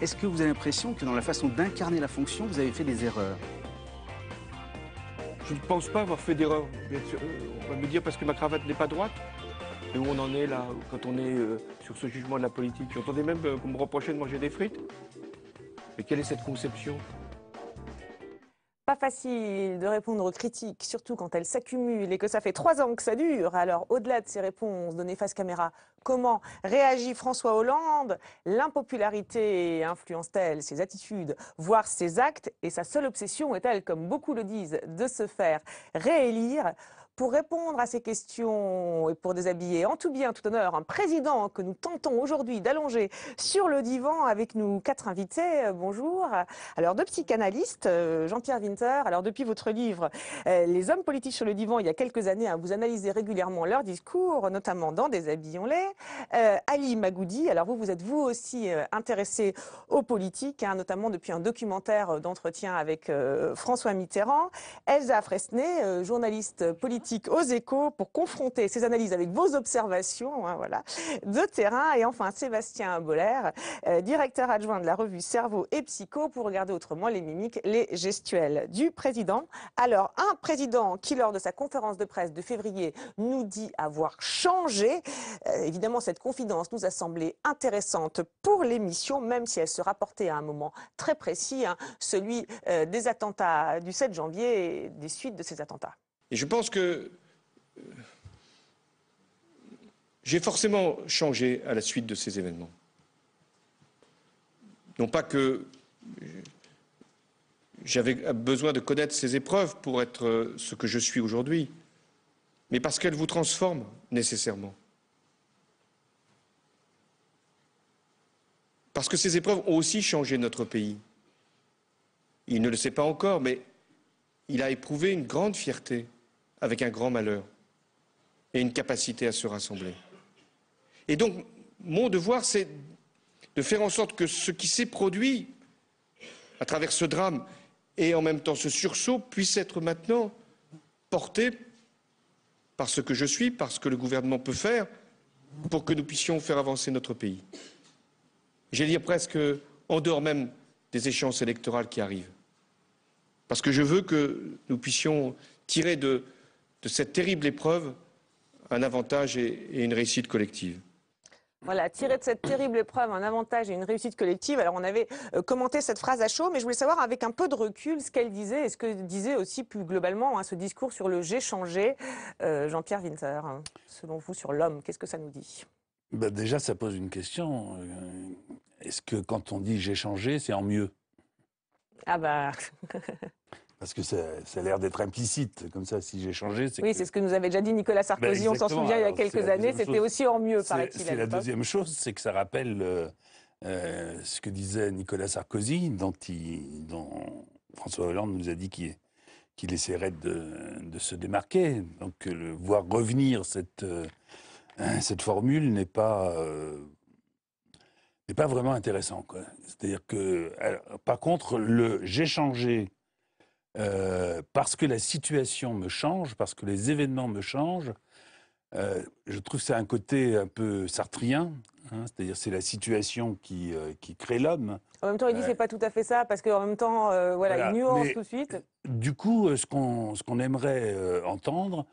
Est-ce que vous avez l'impression que dans la façon d'incarner la fonction, vous avez fait des erreurs je ne pense pas avoir fait d'erreur, bien sûr. On va me dire parce que ma cravate n'est pas droite. Et où on en est là, quand on est euh, sur ce jugement de la politique J'entendais même euh, qu'on me reprochait de manger des frites. Mais quelle est cette conception pas facile de répondre aux critiques, surtout quand elles s'accumulent et que ça fait trois ans que ça dure. Alors, au-delà de ces réponses données face caméra, comment réagit François Hollande L'impopularité influence-t-elle ses attitudes, voire ses actes Et sa seule obsession est-elle, comme beaucoup le disent, de se faire réélire pour répondre à ces questions et pour déshabiller en tout bien, tout honneur, un président que nous tentons aujourd'hui d'allonger sur le divan avec nous quatre invités. Euh, bonjour. Alors, deux psychanalystes, euh, Jean-Pierre Winter. Alors, depuis votre livre, euh, Les hommes politiques sur le divan, il y a quelques années, hein, vous analysez régulièrement leurs discours, notamment dans Déshabillons-les. Ali Magoudi. Alors, vous, vous êtes vous aussi intéressé aux politiques, hein, notamment depuis un documentaire d'entretien avec François Mitterrand. Elsa Fresnay, journaliste politique aux échos pour confronter ces analyses avec vos observations hein, voilà, de terrain. Et enfin, Sébastien Boller, euh, directeur adjoint de la revue Cerveau et Psycho, pour regarder autrement les mimiques, les gestuelles du président. Alors, un président qui, lors de sa conférence de presse de février, nous dit avoir changé. Euh, évidemment, cette confidence nous a semblé intéressante pour l'émission, même si elle se rapportait à un moment très précis, hein, celui euh, des attentats du 7 janvier et des suites de ces attentats. Et je pense que euh, j'ai forcément changé à la suite de ces événements. Non pas que j'avais besoin de connaître ces épreuves pour être euh, ce que je suis aujourd'hui, mais parce qu'elles vous transforment nécessairement. Parce que ces épreuves ont aussi changé notre pays. Il ne le sait pas encore, mais il a éprouvé une grande fierté avec un grand malheur et une capacité à se rassembler. Et donc, mon devoir, c'est de faire en sorte que ce qui s'est produit à travers ce drame et en même temps ce sursaut puisse être maintenant porté par ce que je suis, par ce que le gouvernement peut faire, pour que nous puissions faire avancer notre pays. J'ai dire presque en dehors même des échéances électorales qui arrivent. Parce que je veux que nous puissions tirer de de cette terrible épreuve un avantage et, une réussite collective. Voilà, tirer de cette terrible épreuve un avantage et une réussite collective. Alors, on avait euh, commenté cette phrase à chaud, mais je voulais savoir avec un peu de recul ce qu'elle disait et ce que disait aussi plus globalement hein, ce discours sur le j'ai changé. Euh, Jean-Pierre Winter, hein, selon vous, sur l'homme, qu'est-ce que ça nous dit ben, Déjà, ça pose une question. Euh, est-ce que quand on dit j'ai changé, c'est en mieux Ah bah parce que ça, a l'air d'être implicite, comme ça, si j'ai changé. Oui, c'est ce que nous avait déjà dit Nicolas ben, Sarkozy, on s'en souvient il y a quelques années, c'était aussi en mieux, paraît-il. C'est la deuxième chose, c'est que ça rappelle euh, euh, ce que disait Nicolas Sarkozy, dont, dont François Hollande nous a dit qu'il essaierait de, de, se démarquer. Donc, euh, le, voir revenir cette, hein, cette formule n'est pas n'est pas vraiment intéressant. C'est-à-dire que, par contre, le j'ai changé euh, parce que la situation me change, parce que les événements me changent. Euh, je trouve ça un côté un peu sartrien, hein, c'est-à-dire c'est la situation qui, euh, qui crée l'homme. En même temps, il dit c'est pas tout à fait ça parce qu'en même temps, voilà, il nuance tout de suite. Du coup, ce qu'on ce qu'on aimerait entendre,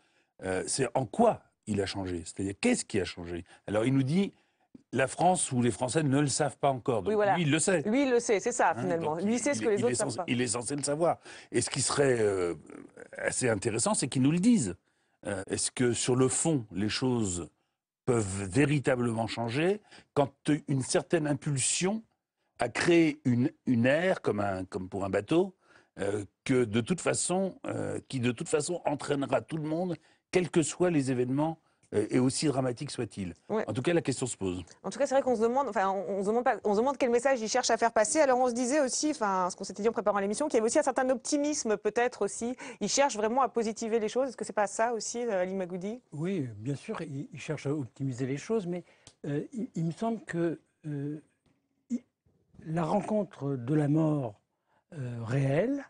c'est en quoi il a changé, c'est-à-dire qu'est-ce qui a changé. Alors il nous dit la France ou les Français ne le savent pas encore. Lui, il le sait. Lui, il le sait, c'est ça, hein, finalement. lui, il sait ce que les autres savent pas. Il est censé le savoir. Et ce qui serait euh, assez intéressant, c'est qu'ils nous le disent. Euh, est-ce que, sur le fond, les choses peuvent véritablement changer quand une certaine impulsion a créé une, ère, comme, un, comme pour un bateau, euh, que de toute façon, qui de toute façon entraînera tout le monde, quels que soient les événements euh, et aussi dramatique soit-il. En tout cas, la question se pose. En tout cas, c'est vrai qu'on se demande, enfin, on, demande pas, on demande quel message il cherche à faire passer. Alors, on se disait aussi, enfin, ce qu'on s'était dit en préparant l'émission, qu'il y avait aussi un certain optimisme, peut-être aussi. Il cherche vraiment à positiver les choses. Est-ce que c'est pas ça aussi, euh, Ali Magoudi Oui, bien sûr, il, cherche à optimiser les choses, mais euh, il, me semble que la rencontre de la mort réelle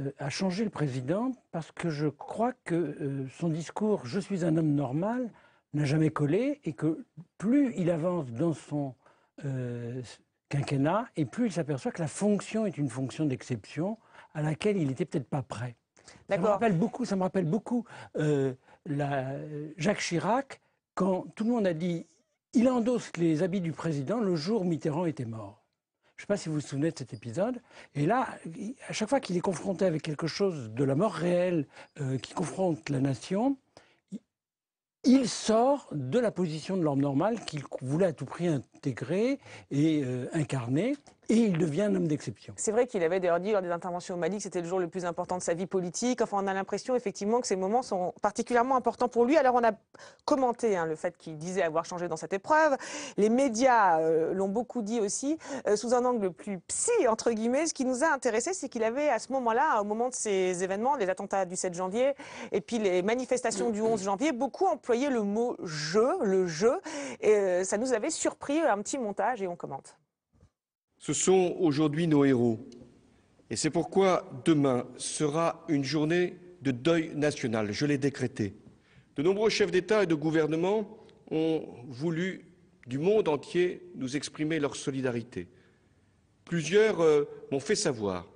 euh, a changé le président parce que je crois que euh, son discours Je suis un homme normal n'a jamais collé et que plus il avance dans son euh, quinquennat et plus il s'aperçoit que la fonction est une fonction d'exception à laquelle il n'était peut-être pas prêt. Ça me rappelle beaucoup, ça me rappelle beaucoup Jacques Chirac quand tout le monde a dit il endosse les habits du président le jour Mitterrand était mort. Je ne sais pas si vous vous souvenez de cet épisode. Et là, à chaque fois qu'il est confronté avec quelque chose de la mort réelle euh, qui confronte la nation, il sort de la position de l'homme normal qu'il voulait à tout prix intégré et euh, incarné. Et il devient un homme d'exception. C'est vrai qu'il avait d'ailleurs dit lors des interventions au Mali que c'était le jour le plus important de sa vie politique. Enfin, on a l'impression effectivement que ces moments sont particulièrement importants pour lui. Alors, on a commenté hein, le fait qu'il disait avoir changé dans cette épreuve. Les médias euh, l'ont beaucoup dit aussi euh, sous un angle plus psy entre guillemets. Ce qui nous a intéressé, c'est qu'il avait à ce moment-là, au moment de ces événements, les attentats du 7 janvier et puis les manifestations du 11 janvier, beaucoup employé le mot jeu, le jeu. Et ça nous avait surpris petit montage et on commente. Ce sont aujourd'hui nos héros. Et c'est pourquoi demain sera une journée de deuil national. Je l'ai décrété. De nombreux chefs d'État et de gouvernement ont voulu, du monde entier, nous exprimer leur solidarité. Plusieurs euh, m'ont fait savoir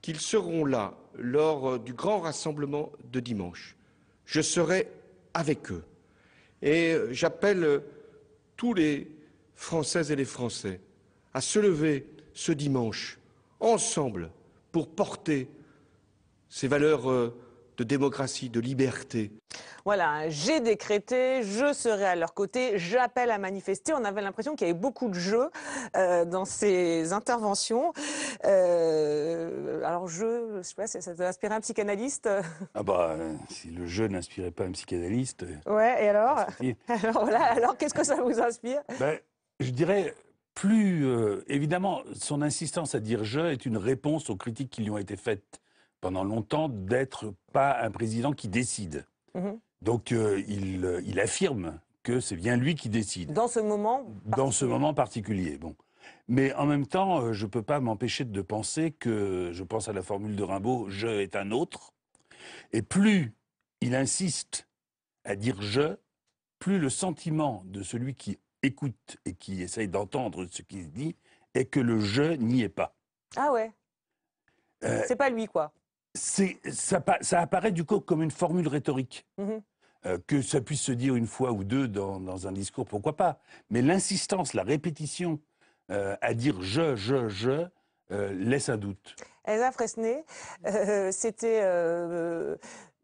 qu'ils seront là lors euh, du grand rassemblement de dimanche. Je serai avec eux. Et euh, j'appelle tous les Françaises et les Français à se lever ce dimanche, ensemble, pour porter ces valeurs euh, de démocratie, de liberté. Voilà, j'ai décrété, je serai à leur côté, j'appelle à manifester. On avait l'impression qu'il y avait beaucoup de jeu euh, dans ces interventions. Euh, alors, je, sais pas, ça doit inspirer un psychanalyste Ah bah, si le jeu n'inspirait pas un psychanalyste... Ouais, et alors Alors, alors qu'est-ce que ça vous inspire ben, je dirais, plus euh, évidemment, son insistance à dire je est une réponse aux critiques qui lui ont été faites pendant longtemps d'être pas un président qui décide. Mhm. Donc euh, euh, il, affirme que c'est bien lui qui décide. Dans ce moment Dans ce moment particulier, bon. Mais en même temps, je ne peux pas m'empêcher de penser que, je pense à la formule de Rimbaud, je est un autre. Et plus il insiste à dire je, plus le sentiment de celui qui écoute et qui essaye d'entendre ce qui se dit est que le je n'y est pas. Ah ouais. Euh, c'est pas lui quoi. C'est ça, ça, apparaît du coup comme une formule rhétorique. Mm-hmm. Euh, que ça puisse se dire une fois ou deux dans, un discours, pourquoi pas. Mais l'insistance, la répétition euh, à dire je, je, je, laisse un doute. Elsa Fresnay, c'était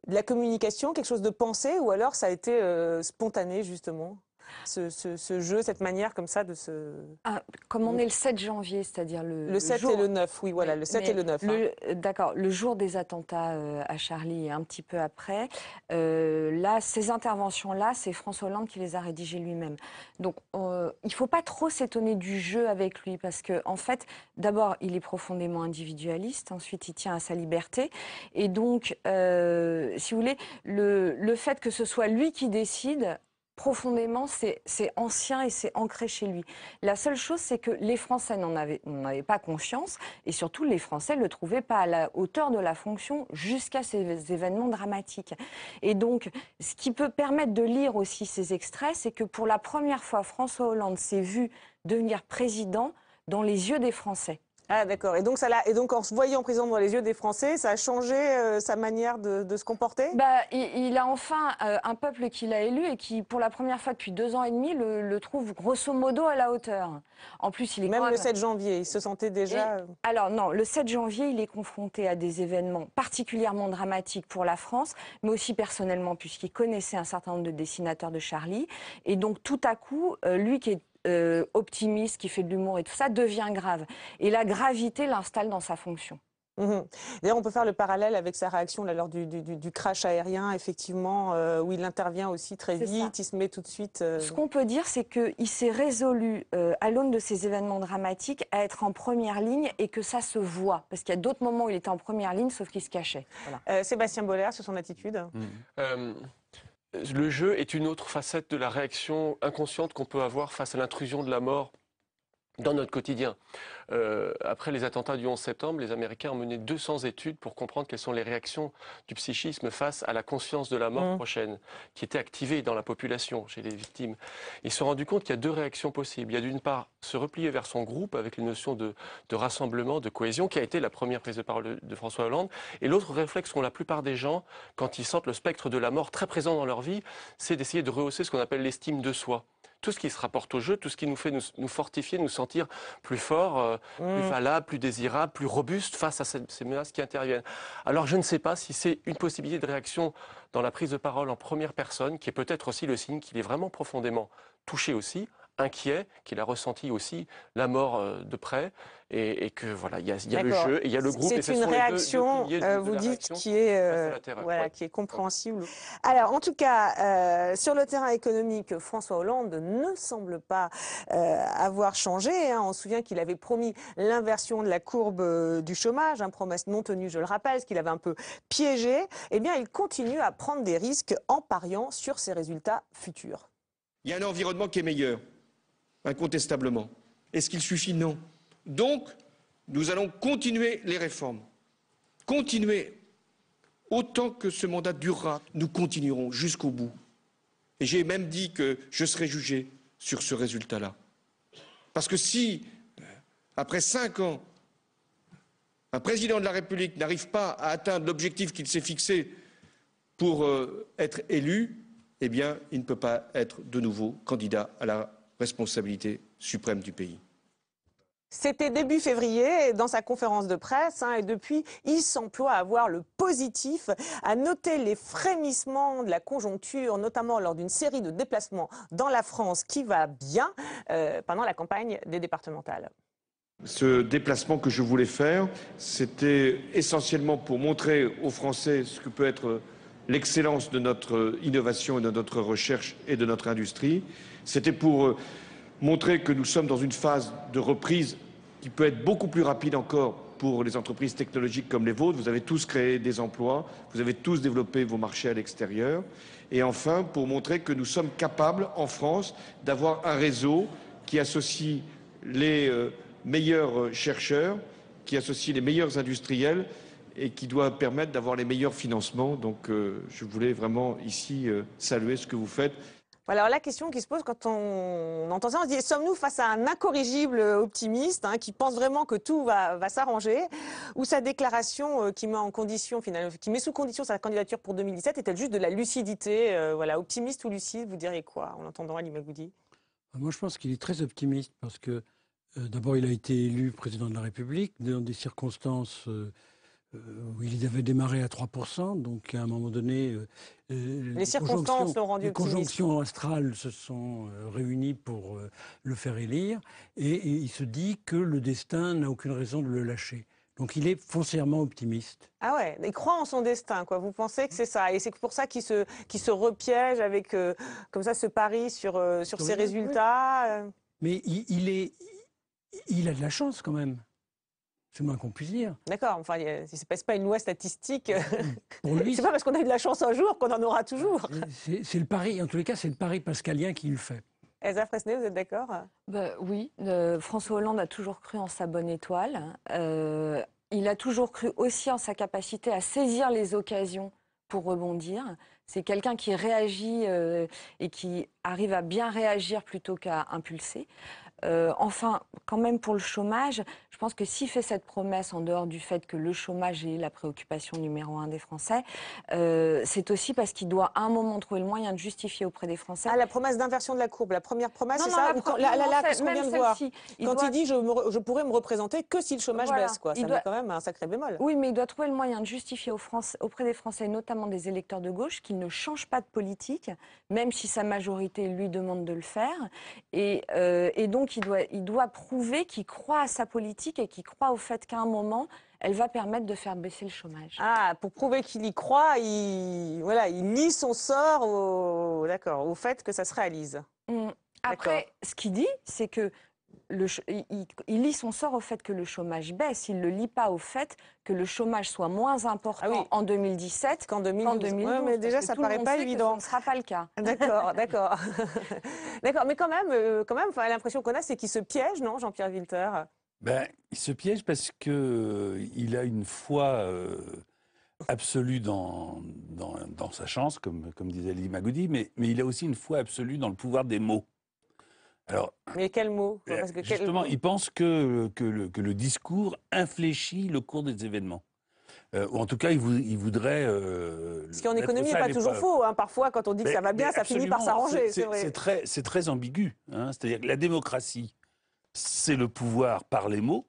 la communication, quelque chose de pensé, ou alors ça a été spontané justement ce, jeu, cette manière comme ça de se... Ah, comme on est le 7 janvier, c'est-à-dire le... Le 7 et le 9, oui, voilà, le 7 et le 9. Hein. D'accord, le jour des attentats euh, à Charlie et un petit peu après, euh, là, ces interventions-là, c'est François Hollande qui les a rédigées lui-même. Donc, il ne faut pas trop s'étonner du jeu avec lui, parce qu'en en fait, d'abord, il est profondément individualiste, ensuite, il tient à sa liberté. Et donc, euh, si vous voulez, le, le fait que ce soit lui qui décide, profondément, c'est ancien et c'est ancré chez lui. La seule chose, c'est que les Français n'en avaient, pas conscience et surtout les Français ne le trouvaient pas à la hauteur de la fonction jusqu'à ces événements dramatiques. Et donc, ce qui peut permettre de lire aussi ces extraits, c'est que pour la première fois, François Hollande s'est vu devenir président dans les yeux des Français. Ah d'accord. Et donc et donc en se voyant prison dans les yeux des Français, ça a changé euh, sa manière de, se comporter. Bah, il, a enfin euh, un peuple qu'il a élu et qui, pour la première fois depuis deux ans et demi, le, trouve grosso modo à la hauteur. En plus, il est même, le 7 janvier, il se sentait déjà. Euh, alors non, le 7 janvier, il est confronté à des événements particulièrement dramatiques pour la France, mais aussi personnellement puisqu'il connaissait un certain nombre de dessinateurs de Charlie. Et donc tout à coup, lui qui est euh, optimiste, qui fait de l'humour et tout ça, devient grave. Et la gravité l'installe dans sa fonction. Mmh D'ailleurs, on peut faire le parallèle avec sa réaction lors du, crash aérien, effectivement, euh, où il intervient aussi très vite, il se met tout de suite. Euh, Ce qu'on peut dire, c'est qu'il s'est résolu, à l'aune de ces événements dramatiques, à être en première ligne et que ça se voit. Parce qu'il y a d'autres moments où il était en première ligne, sauf qu'il se cachait. Sébastien Boller, sur son attitude mmh le jeu est une autre facette de la réaction inconsciente qu'on peut avoir face à l'intrusion de la mort dans notre quotidien. Euh, après les attentats du 11 septembre, les Américains ont mené 200 études pour comprendre quelles sont les réactions du psychisme face à la conscience de la mort mmh. prochaine, qui était activée dans la population, chez les victimes. Ils se sont rendus compte qu'il y a deux réactions possibles. Il y a d'une part se replier vers son groupe avec une notion de, rassemblement, de cohésion, qui a été la première prise de parole de, de François Hollande, et l'autre réflexe qu'ont la plupart des gens quand ils sentent le spectre de la mort très présent dans leur vie, c'est d'essayer de rehausser ce qu'on appelle l'estime de soi tout ce qui se rapporte au jeu, tout ce qui nous fait nous, fortifier, nous sentir plus forts, euh, plus mm. valables, plus désirables, plus robustes face à ces menaces qui interviennent. Alors je ne sais pas si c'est une possibilité de réaction dans la prise de parole en première personne, qui est peut-être aussi le signe qu'il est vraiment profondément touché aussi, inquiet, qu'il a ressenti aussi la mort euh, de près, et, et que voilà, il y a, le jeu, il y a le groupe. C'est une réaction, euh, vous dites, qui est euh, qui est compréhensible. Alors, en tout cas, sur le terrain économique, François Hollande ne semble pas avoir changé. Hein. On se souvient qu'il avait promis l'inversion de la courbe du chômage, un hein, promesse non tenue, je le rappelle, ce qu'il avait un peu piégé. Eh bien, il continue à prendre des risques en pariant sur ses résultats futurs. Il y a un environnement qui est meilleur incontestablement. Est-ce qu'il suffit Non. Donc, nous allons continuer les réformes. Continuer. Autant que ce mandat durera, nous continuerons jusqu'au bout. Et j'ai même dit que je serai jugé sur ce résultat-là. Parce que si, ben, après cinq ans, un président de la République n'arrive pas à atteindre l'objectif qu'il s'est fixé pour euh, être élu, eh bien, il ne peut pas être de nouveau candidat à la responsabilité suprême du pays. C'était début février dans sa conférence de presse hein, et depuis, il s'emploie à voir le positif, à noter les frémissements de la conjoncture, notamment lors d'une série de déplacements dans la France qui va bien euh, pendant la campagne des départementales. Ce déplacement que je voulais faire, c'était essentiellement pour montrer aux Français ce que peut être l'excellence de notre innovation et de notre recherche et de notre industrie. C'était pour euh, montrer que nous sommes dans une phase de reprise qui peut être beaucoup plus rapide encore pour les entreprises technologiques comme les vôtres. Vous avez tous créé des emplois, vous avez tous développé vos marchés à l'extérieur. Et enfin, pour montrer que nous sommes capables, en France, d'avoir un réseau qui associe les euh, meilleurs euh, chercheurs, qui associe les meilleurs industriels et qui doit permettre d'avoir les meilleurs financements. Donc je voulais vraiment ici saluer ce que vous faites. Alors la question qui se pose quand on entend ça, on se dit sommes-nous face à un incorrigible euh, optimiste hein, qui pense vraiment que tout va, s'arranger ou sa déclaration euh, qui met en condition finalement, qui met sous condition sa candidature pour 2017 est-elle juste de la lucidité euh, Voilà, optimiste ou lucide, vous diriez quoi en entendant Ali Magoudi ah, Moi, je pense qu'il est très optimiste parce que d'abord il a été élu président de la République dans des circonstances où euh, il avait démarré à 3%, donc à un moment donné, euh, euh, les, circonstances rendu Les conjonctions astrales se sont réunies pour le faire élire, et, il se dit que le destin n'a aucune raison de le lâcher. Donc il est foncièrement optimiste. Ah ouais, il croit en son destin, quoi. Vous pensez que c'est ça, et c'est pour ça qu'il se, se repiège avec comme ça ce pari sur, sur, ses résultats. Mais il, est, il a de la chance quand même. C'est moins qu'on puisse dire. D'accord, enfin, ce n'est pas une loi statistique. Euh, pour lui, pas parce qu'on a eu de la chance un jour qu'on en aura toujours. C'est le pari, en tous les cas, c'est le pari pascalien qui le fait. Elsa Fresnay, vous êtes d'accord bah, Oui, euh, François Hollande a toujours cru en sa bonne étoile. Euh, il a toujours cru aussi en sa capacité à saisir les occasions pour rebondir. C'est quelqu'un qui réagit et qui arrive à bien réagir plutôt qu'à impulser. Euh, enfin, quand même pour le chômage, je pense que s'il fait cette promesse, en dehors du fait que le chômage est la préoccupation numéro un des Français, euh, c'est aussi parce qu'il doit à un moment trouver le moyen de justifier auprès des Français. Ah, la promesse d'inversion de la courbe, la première promesse, c'est ça la, la, la, ce qu'on vient de voir. quand il dit je, je, pourrais me représenter que si le chômage baisse, quoi. ça quand même un sacré bémol. Oui, mais il doit trouver le moyen de justifier aux auprès des Français, notamment des électeurs de gauche, qu'il ne change pas de politique, même si sa majorité lui demande de le faire. Et, euh, et donc, il doit, prouver qu'il croit à sa politique et qu'il croit au fait qu'à un moment, elle va permettre de faire baisser le chômage. Ah, pour prouver qu'il y croit, il, voilà, il lie son sort au, d'accord, au fait que ça se réalise. Mm. Après, ce qu'il dit, c'est que le, il, lit son sort au fait que le chômage baisse. Il ne le lit pas au fait que le chômage soit moins important ah en 2017 qu'en 2012. Qu mais déjà, ça ne paraît pas évident. ce ne sera pas le cas. D'accord, d'accord. d'accord, mais quand même, euh, quand même l'impression qu'on a, c'est qu'il se piège, non, Jean-Pierre Wilter ben, Il se piège parce qu'il euh, il a une foi euh, absolue dans, dans, sa chance, comme, comme disait Lily Magoudi, mais, mais il a aussi une foi absolue dans le pouvoir des mots. Alors, Mais quel mot euh, Justement, il pense que, que, le, discours infléchit le cours des événements. Euh, ou en tout cas, il, vou, voudrait. Ce qui en économie n'est pas toujours faux. Hein. Parfois, quand on dit que ça va bien, ça finit par s'arranger. C'est très, très, ambigu. Hein. C'est-à-dire que la démocratie, c'est le pouvoir par les mots.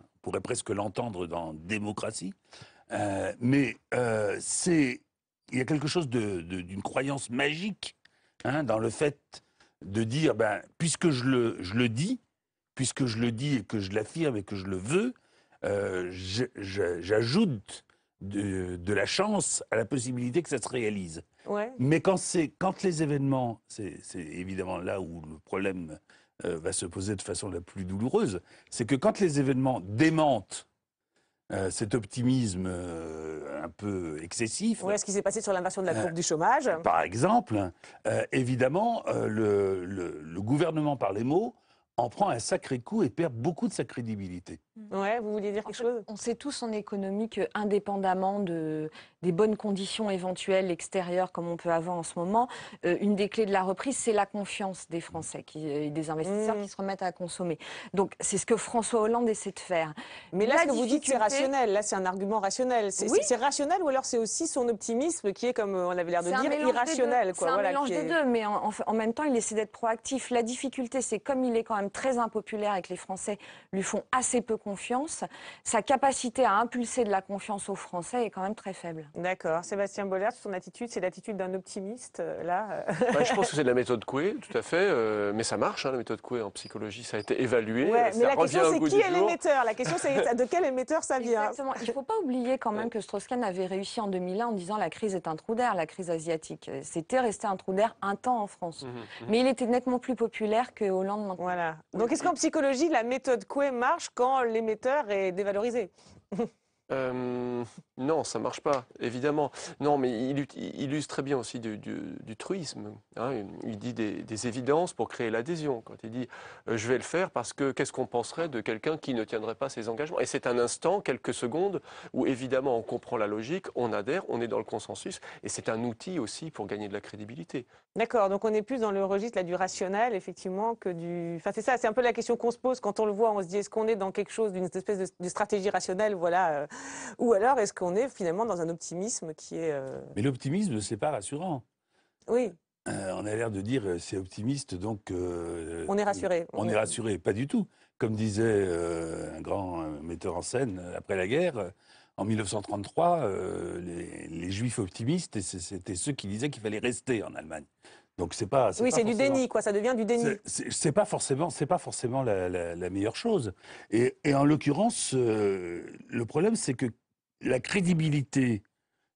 On pourrait presque l'entendre dans démocratie. Euh, mais c'est, il y a quelque chose d'une croyance magique hein, dans le fait de dire, ben, puisque je le, le dis, puisque je le dis et que je l'affirme et que je le veux, euh, j'ajoute de, la chance à la possibilité que ça se réalise. Mais quand, quand les événements, c'est évidemment là où le problème euh, va se poser de façon la plus douloureuse, c'est que quand les événements démentent euh, cet optimisme euh, un peu excessif. Oui, ce qui s'est passé sur l'inversion de la euh, courbe du chômage. Par exemple, évidemment, le gouvernement, par les mots, en prend un sacré coup et perd beaucoup de sa crédibilité. Mmh. Ouais, vous vouliez dire quelque chose On sait tous en économie que, euh, indépendamment des bonnes conditions éventuelles extérieures comme on peut avoir en ce moment, euh, une des clés de la reprise, c'est la confiance des Français euh, et des investisseurs qui mmh. se remettent à consommer. Donc c'est ce que François Hollande essaie de faire. Mais là, ce que vous dites, c'est rationnel. Là, c'est un argument rationnel. C'est rationnel ou alors c'est aussi son optimisme qui est, comme on avait l'air de dire, irrationnel. C'est un mélange des deux, mais en, même temps, il essaie d'être proactif. La difficulté, c'est comme il est quand même très impopulaire et que les Français lui font assez peu confiance, sa capacité à impulser de la confiance aux Français est quand même très faible. D'accord. Sébastien Bollard, son attitude, c'est l'attitude d'un optimiste, euh, là euh. Je pense que c'est de la méthode Coué, tout à fait. Euh, mais ça marche, hein, la méthode Coué en psychologie, ça a été évalué. Ouais, mais la question, c'est qui est l'émetteur La question, c'est de quel émetteur ça vient Exactement. Il ne faut pas oublier quand même que Strauss-Kahn avait réussi en 2001 en disant la crise est un trou d'air, la crise asiatique. C'était resté un trou d'air un temps en France. Mmh, mmh. Mais il était nettement plus populaire que Hollande Voilà. Donc, est-ce qu'en psychologie, la méthode Coué marche quand l'émetteur est dévalorisé. Euh, non, ça ne marche pas, évidemment. Non, mais il, use illustre très bien aussi du, truisme. Hein. Il dit des, évidences pour créer l'adhésion. Quand il dit euh, je vais le faire parce que qu'est-ce qu'on penserait de quelqu'un qui ne tiendrait pas ses engagements Et c'est un instant, quelques secondes, où évidemment on comprend la logique, on adhère, on est dans le consensus, et c'est un outil aussi pour gagner de la crédibilité. D'accord, donc on est plus dans le registre du rationnel, effectivement, que du. Enfin, c'est ça, c'est un peu la question qu'on se pose quand on le voit. On se dit est-ce qu'on est dans quelque chose d'une espèce de, stratégie rationnelle Voilà. Euh, ou alors est-ce qu'on est finalement dans un optimisme qui est... Euh, Mais l'optimisme, c'est pas rassurant. Oui. Euh, on a l'air de dire euh, c'est optimiste, donc... on est rassuré. On, est rassuré, pas du tout. Comme disait un grand metteur en scène après la guerre, en 1933, les juifs optimistes, c'était ceux qui disaient qu'il fallait rester en Allemagne c'est pas. Oui, c'est du déni, quoi. Ça devient du déni. C'est pas forcément, c'est pas forcément la, meilleure chose. Et, en l'occurrence, euh, le problème, c'est que la crédibilité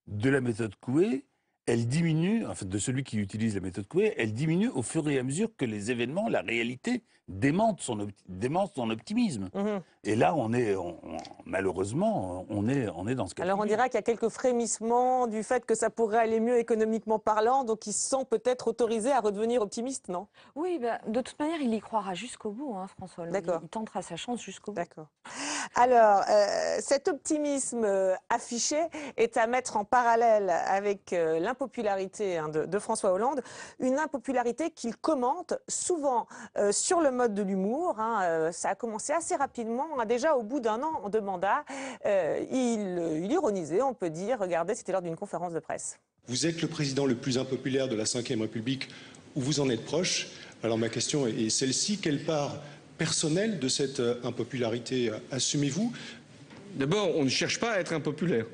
de la méthode Coué, elle diminue, en fait, de celui qui utilise la méthode Coué, elle diminue au fur et à mesure que les événements, la réalité démente son, son optimisme. Mm-hmm. Et là, on est, malheureusement, on est, on est dans ce cas. Alors on dira qu'il y a quelques frémissements du fait que ça pourrait aller mieux économiquement parlant, donc ils sont peut-être autorisés à redevenir optimiste, non Oui, ben, de toute manière, il y croira jusqu'au bout, hein, François. D'accord. Il, tentera sa chance jusqu'au bout. D'accord. Alors, euh, cet optimisme euh, affiché est à mettre en parallèle avec euh, l'impopularité hein, de, François Hollande, une impopularité qu'il commente souvent sur le mode de l'humour. Hein, euh, ça a commencé assez rapidement. Hein. Déjà au bout d'un an de mandat, euh, il, euh, il ironisait, on peut dire. Regardez, c'était lors d'une conférence de presse. Vous êtes le président le plus impopulaire de la Ve République, ou vous en êtes proche. Alors ma question est celle-ci. Quelle part personnelle de cette impopularité assumez-vous D'abord, on ne cherche pas à être impopulaire.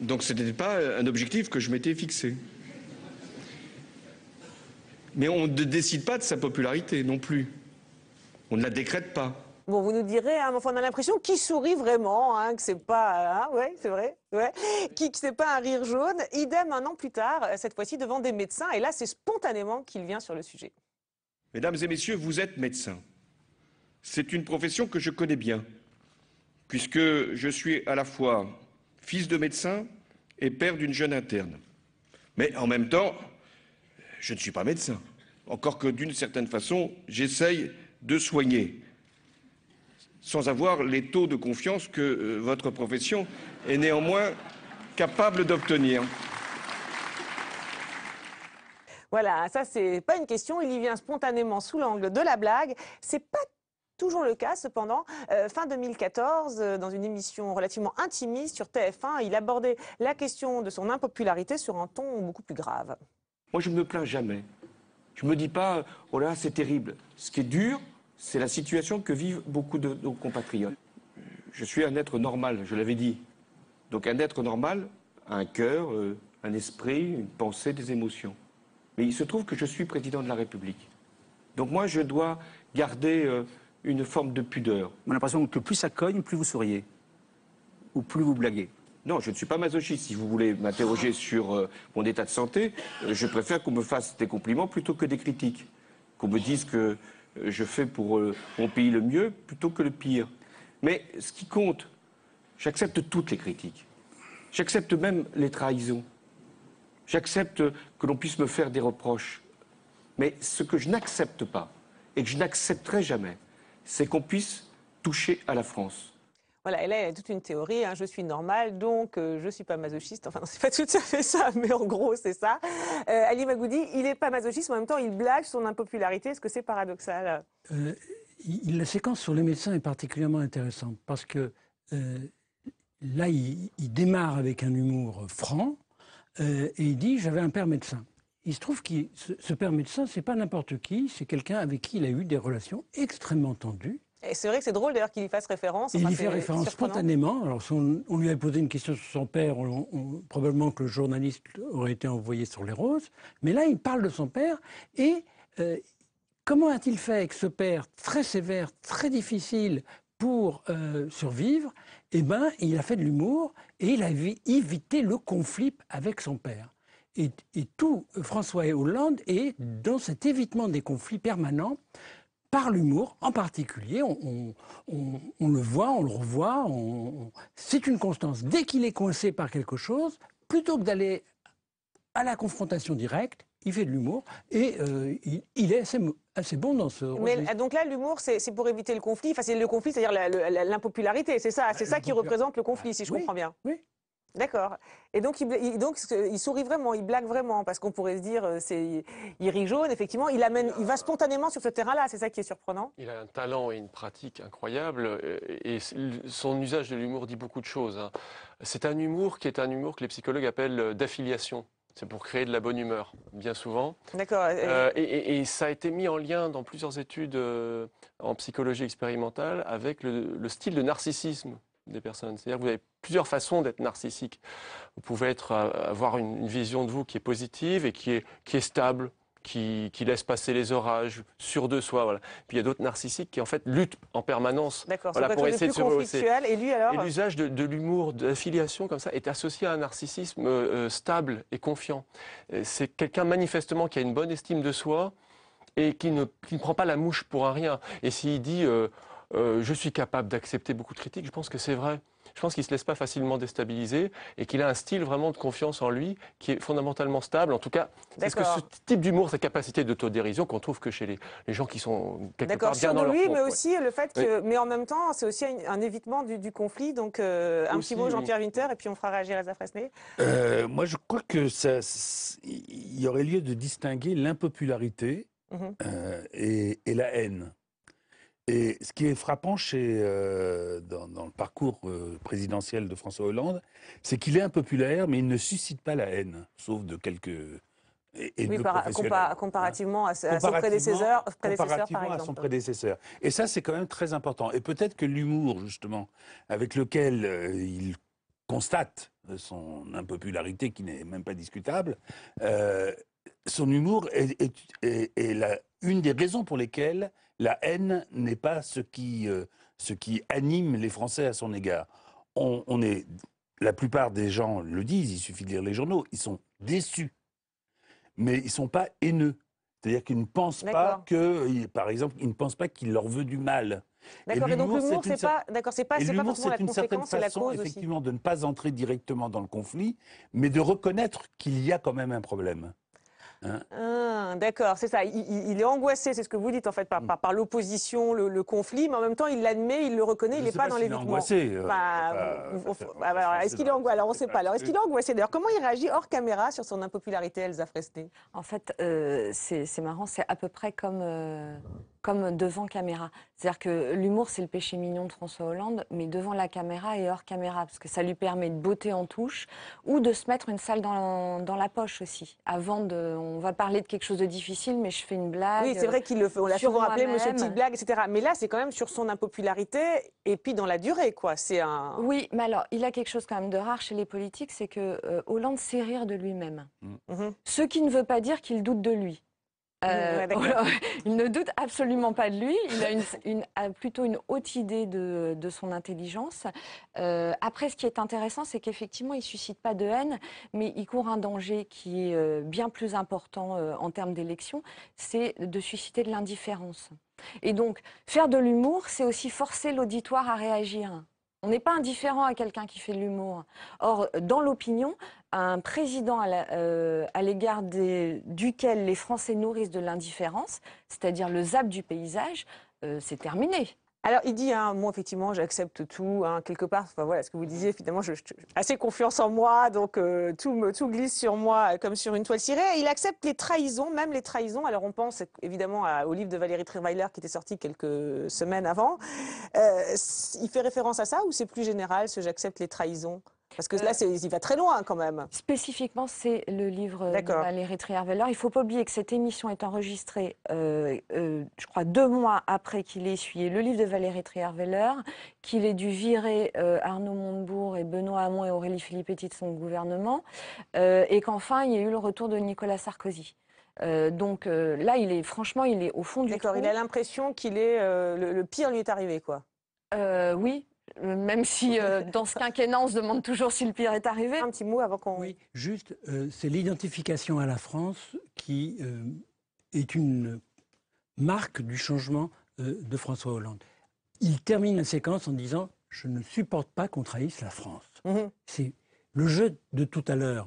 Donc ce n'était pas un objectif que je m'étais fixé. Mais on ne décide pas de sa popularité non plus. On ne la décrète pas. Bon, vous nous direz, hein, on a l'impression qu'il sourit vraiment, hein, que c'est pas, hein, c'est vrai, ouais, qui c'est pas un rire jaune. Idem un an plus tard, cette fois-ci devant des médecins, et là c'est spontanément qu'il vient sur le sujet. Mesdames et messieurs, vous êtes médecin. C'est une profession que je connais bien, puisque je suis à la fois fils de médecin et père d'une jeune interne. Mais en même temps, je ne suis pas médecin, encore que d'une certaine façon, j'essaye de soigner, sans avoir les taux de confiance que euh, votre profession est néanmoins capable d'obtenir. Voilà, ça c'est pas une question, il y vient spontanément sous l'angle de la blague. C'est pas toujours le cas cependant. Euh, fin 2014, euh, dans une émission relativement intimiste sur TF1, il abordait la question de son impopularité sur un ton beaucoup plus grave. Moi, je ne me plains jamais. Je ne me dis pas, euh, oh là, c'est terrible. Ce qui est dur, c'est la situation que vivent beaucoup de nos compatriotes. Je suis un être normal, je l'avais dit. Donc un être normal a un cœur, euh, un esprit, une pensée, des émotions. Mais il se trouve que je suis président de la République. Donc moi, je dois garder euh, une forme de pudeur. On a l'impression que plus ça cogne, plus vous souriez. Ou plus vous blaguez. Non, je ne suis pas masochiste. Si vous voulez m'interroger sur euh, mon état de santé, euh, je préfère qu'on me fasse des compliments plutôt que des critiques. Qu'on me dise que euh, je fais pour mon pays le mieux plutôt que le pire. Mais ce qui compte, j'accepte toutes les critiques. J'accepte même les trahisons. J'accepte que l'on puisse me faire des reproches. Mais ce que je n'accepte pas, et que je n'accepterai jamais, c'est qu'on puisse toucher à la France. Voilà, et là, il y a toute une théorie, hein, je suis normal, donc euh, je ne suis pas masochiste. Enfin, ce c'est pas tout à fait ça, mais en gros, c'est ça. Euh, Ali Magoudi, il n'est pas masochiste, mais en même temps, il blague son impopularité. Est-ce que c'est paradoxal euh, La séquence sur les médecins est particulièrement intéressante, parce que là, il, démarre avec un humour franc, et il dit, j'avais un père médecin. Il se trouve que ce, père médecin, c'est pas n'importe qui, c'est quelqu'un avec qui il a eu des relations extrêmement tendues, c'est vrai que c'est drôle d'ailleurs qu'il y fasse référence. Il y fait référence spontanément. Alors, on, lui avait posé une question sur son père, probablement que le journaliste aurait été envoyé sur les roses. Mais là, il parle de son père et euh, comment a-t-il fait avec ce père très sévère, très difficile pour euh, survivre Eh bien, il a fait de l'humour et il a évité le conflit avec son père. Et, et, tout euh, François et Hollande est dans cet évitement des conflits permanents par l'humour en particulier. On, le voit, on le revoit. c'est une constance. Dès qu'il est coincé par quelque chose, plutôt que d'aller à la confrontation directe, il fait de l'humour et euh, il, est assez, bon dans ce. Mais euh, donc là, l'humour, c'est pour éviter le conflit. Enfin, c'est le conflit, c'est-à-dire l'impopularité. C'est ça, c'est ça qui représente le conflit, ah, si je comprends bien. Oui. D'accord. Et donc il, donc, il sourit vraiment, il blague vraiment, parce qu'on pourrait se dire, euh, c'est, il rit jaune, effectivement. Il, amène, il va spontanément sur ce terrain-là, c'est ça qui est surprenant. Il a un talent et une pratique incroyable, et son usage de l'humour dit beaucoup de choses. Hein. C'est un humour qui est un humour que les psychologues appellent euh, d'affiliation. C'est pour créer de la bonne humeur, bien souvent. D'accord. et, euh, ça a été mis en lien dans plusieurs études en psychologie expérimentale avec le, style de narcissisme des personnes. C'est-à-dire vous avez plusieurs façons d'être narcissique. Vous pouvez être, euh, avoir une vision de vous qui est positive et qui est, stable, qui, laisse passer les orages, sûr de soi. Puis il y a d'autres narcissiques qui en fait luttent en permanence voilà, pour essayer de se Et l'usage de, l'humour, de comme ça, est associé à un narcissisme euh, euh, stable et confiant. C'est quelqu'un manifestement qui a une bonne estime de soi et qui ne, prend pas la mouche pour un rien. Et s'il dit je suis capable d'accepter beaucoup de critiques, je pense que c'est vrai je pense qu'il ne se laisse pas facilement déstabiliser et qu'il a un style vraiment de confiance en lui qui est fondamentalement stable. En tout cas, c'est ce que ce type d'humour, sa capacité d'autodérision qu'on trouve que chez les, les, gens qui sont quelque part bien dans lui, mais aussi le fait que, mais en même temps, c'est aussi un, évitement du, conflit. Donc euh, un petit mot Jean-Pierre Winter et puis on fera réagir à Fresnay. Euh, moi, je crois que ça, il y aurait lieu de distinguer l'impopularité mhm. euh, et la haine. Et ce qui est frappant chez, euh, dans, le parcours euh, présidentiel de François Hollande, c'est qu'il est impopulaire, mais il ne suscite pas la haine, sauf de quelques. Et, oui, comparativement, à, son prédécesseur, par exemple. à son prédécesseur. Et ça, c'est quand même très important. Et peut-être que l'humour, justement, avec lequel euh, il constate son impopularité, qui n'est même pas discutable, son humour est, est la, une des raisons pour lesquelles la haine n'est pas ce qui, euh, ce qui anime les Français à son égard. On, est, la plupart des gens le disent, il suffit de lire les journaux, ils sont déçus, mais ils ne sont pas haineux. C'est-à-dire qu'ils ne pensent pas que, par exemple, ils ne pensent pas qu'il leur veut du mal. D'accord, et, donc l'humour, c'est pas, pas, c'est pas la une conséquence, c'est effectivement, de ne pas entrer directement dans le conflit, mais de reconnaître qu'il y a quand même un problème. Hein. Ah, d'accord, c'est ça. Il, est angoissé, c'est ce que vous dites en fait, par, mm. l'opposition, le, conflit, mais en même temps, il l'admet, il le reconnaît, il n'est pas, dans les angoissé. est-ce qu'il est angoissé Alors, on ne sait pas. Alors, est-ce qu'il est angoissé D'ailleurs, comment il réagit hors caméra sur son impopularité, Elsa Fresté En fait, euh, c'est marrant, c'est à peu près comme. Euh, comme devant caméra. C'est-à-dire que l'humour, c'est le péché mignon de François Hollande, mais devant la caméra et hors caméra, parce que ça lui permet de botter en touche ou de se mettre une salle dans la, poche aussi. Avant de, on va parler de quelque chose de difficile, mais je fais une blague. Oui, c'est vrai qu'il le fait. On l'a souvent appelé Monsieur Petite Blague, etc. Mais là, c'est quand même sur son impopularité et puis dans la durée, quoi. C'est un. Oui, mais alors, il a quelque chose quand même de rare chez les politiques, c'est que euh, Hollande sait rire de lui-même. Mm. Mhm. Ce qui ne veut pas dire qu'il doute de lui. Euh, il ne doute absolument pas de lui. Il a, plutôt une haute idée de, son intelligence. Euh, après, ce qui est intéressant, c'est qu'effectivement, il ne suscite pas de haine, mais il court un danger qui est euh, bien plus important en termes d'élection, c'est de susciter de l'indifférence. Et donc, faire de l'humour, c'est aussi forcer l'auditoire à réagir. On n'est pas indifférent à quelqu'un qui fait de l'humour. Or, dans l'opinion, un président à euh, l'égard duquel les Français nourrissent de l'indifférence, c'est-à-dire le zap du paysage, euh, c'est terminé. Alors, il dit, hein, moi, effectivement, j'accepte tout, hein, quelque part. Enfin, voilà ce que vous disiez, finalement, je, assez confiance en moi, donc euh, tout, me, tout glisse sur moi euh, comme sur une toile cirée. Et il accepte les trahisons, même les trahisons. Alors, on pense évidemment au livre de Valérie Trierweiler qui était sorti quelques semaines avant. Euh, il fait référence à ça ou c'est plus général, ce j'accepte les trahisons parce que euh, là, il va très loin quand même. Spécifiquement, c'est le livre de Valérie trier Il ne faut pas oublier que cette émission est enregistrée, euh, euh, je crois, deux mois après qu'il ait essuyé le livre de Valérie trier qu'il ait dû virer Arnaud Montebourg et Benoît Hamon et Aurélie Filippetti de son gouvernement, et qu'enfin, il y a eu le retour de Nicolas Sarkozy. donc là, il est franchement, il est au fond du. D'accord. Il a l'impression qu'il est le, le, pire lui est arrivé, quoi. oui, euh, même si euh, dans ce quinquennat, on se demande toujours si le pire est arrivé. Un petit mot avant qu'on... Oui, juste, euh, c'est l'identification à la France qui est une marque du changement de François Hollande. Il termine la séquence en disant « je ne supporte pas qu'on trahisse la France mmh C'est le jeu de tout à l'heure.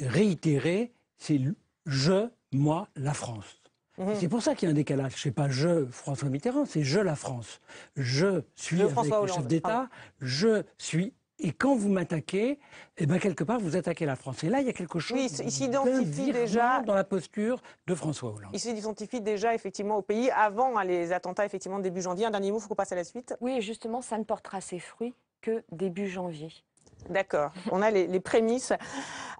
réitéré, c'est « je, moi, la France ». Mhm. C'est pour ça qu'il y a un décalage. Je sais pas je François Mitterrand, c'est je la France. Je suis le chef d'État, je suis et quand vous m'attaquez, eh ben quelque part, vous attaquez la France. Et là, il y a quelque chose. Oui, il s'identifie déjà dans la posture de François Hollande. Il s'identifie déjà effectivement au pays avant hein, les attentats effectivement début janvier. Un dernier mot, il faut qu'on passe à la suite. Oui, justement, ça ne portera ses fruits que début janvier. D'accord, on a les, prémices.